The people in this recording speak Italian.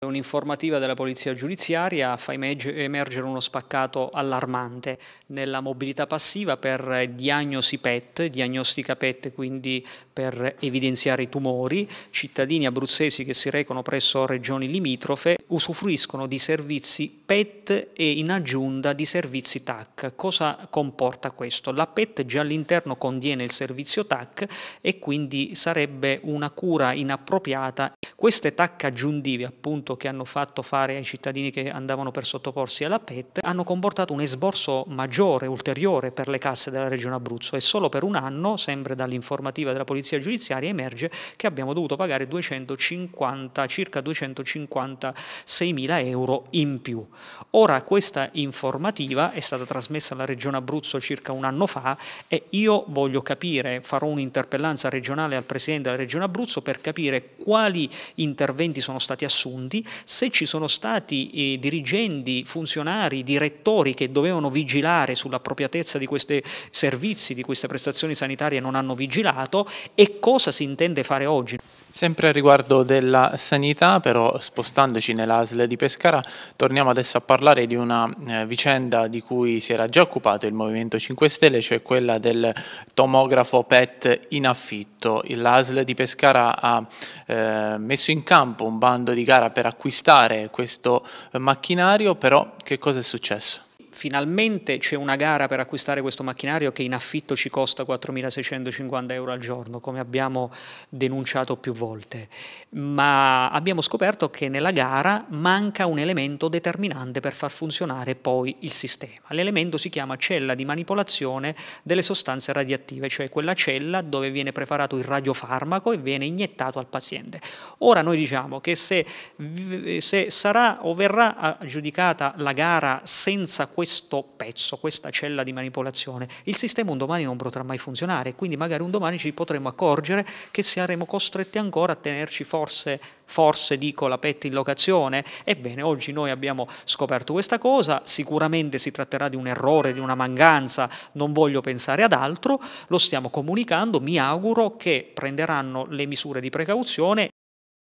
Un'informativa della polizia giudiziaria fa emergere uno spaccato allarmante nella mobilità passiva per diagnosi PET, diagnostica PET quindi per evidenziare i tumori, cittadini abruzzesi che si recono presso regioni limitrofe usufruiscono di servizi PET e in aggiunta di servizi TAC. Cosa comporta questo? La PET già all'interno contiene il servizio TAC e quindi sarebbe una cura inappropriata. Queste TAC aggiuntive appunto dovuto che hanno fatto fare ai cittadini che andavano per sottoporsi alla PET hanno comportato un esborso maggiore, ulteriore per le casse della Regione Abruzzo e solo per un anno, sempre dall'informativa della Polizia Giudiziaria, emerge che abbiamo dovuto pagare 250, circa 256 mila euro in più. Ora questa informativa è stata trasmessa alla Regione Abruzzo circa un anno fa e io voglio capire, farò un'interpellanza regionale al Presidente della Regione Abruzzo per capire quali interventi sono stati assunti coinvolti, se ci sono stati eh, dirigenti, funzionari, direttori che dovevano vigilare sull'appropriatezza di questi servizi, di queste prestazioni sanitarie non hanno vigilato e cosa si intende fare oggi. Sempre a riguardo della sanità, però spostandoci nell'ASL di Pescara, torniamo adesso a parlare di una eh, vicenda di cui si era già occupato il Movimento 5 Stelle, cioè quella del tomografo PET in affitto. L'ASL di Pescara ha eh, messo in campo un bando di gara per acquistare questo eh, macchinario, però che cosa è successo? finalmente c'è una gara per acquistare questo macchinario che in affitto ci costa 4.650 euro al giorno, come abbiamo denunciato più volte, ma abbiamo scoperto che nella gara manca un elemento determinante per far funzionare poi il sistema. L'elemento si chiama cella di manipolazione delle sostanze radioattive, cioè quella cella dove viene preparato il radiofarmaco e viene iniettato al paziente. Ora noi diciamo che se, se sarà o verrà giudicata la gara senza questo questo pezzo, questa cella di manipolazione, il sistema un domani non potrà mai funzionare, quindi magari un domani ci potremo accorgere che saremo costretti ancora a tenerci forse, forse dico, la pet in locazione. Ebbene, oggi noi abbiamo scoperto questa cosa, sicuramente si tratterà di un errore, di una mancanza, non voglio pensare ad altro, lo stiamo comunicando, mi auguro che prenderanno le misure di precauzione